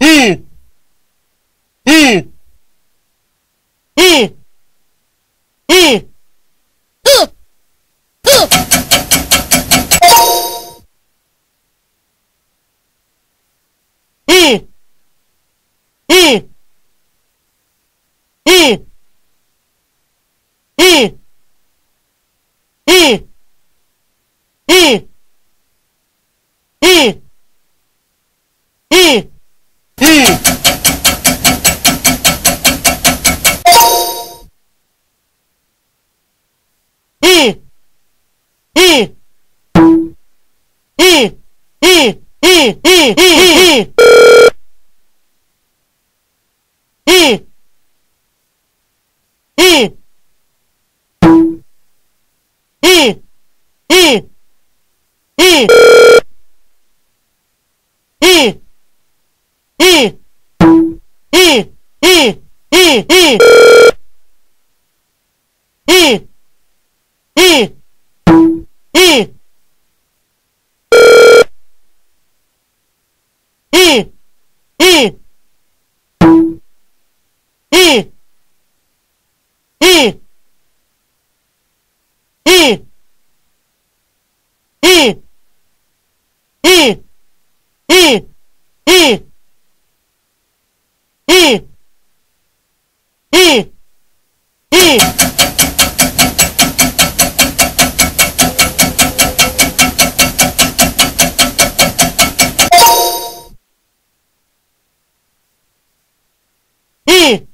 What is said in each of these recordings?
E. E. E. E. E. Mm. Mm. Eat! E um. Boom!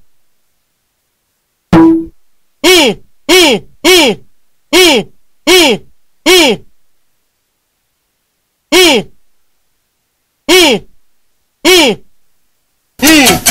¡Eh! ¡Eh! ¡Eh! ¡Eh! ¡Eh! ¡Eh! ¡Eh! ¡Eh! ¡Eh!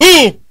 Who? Hmm.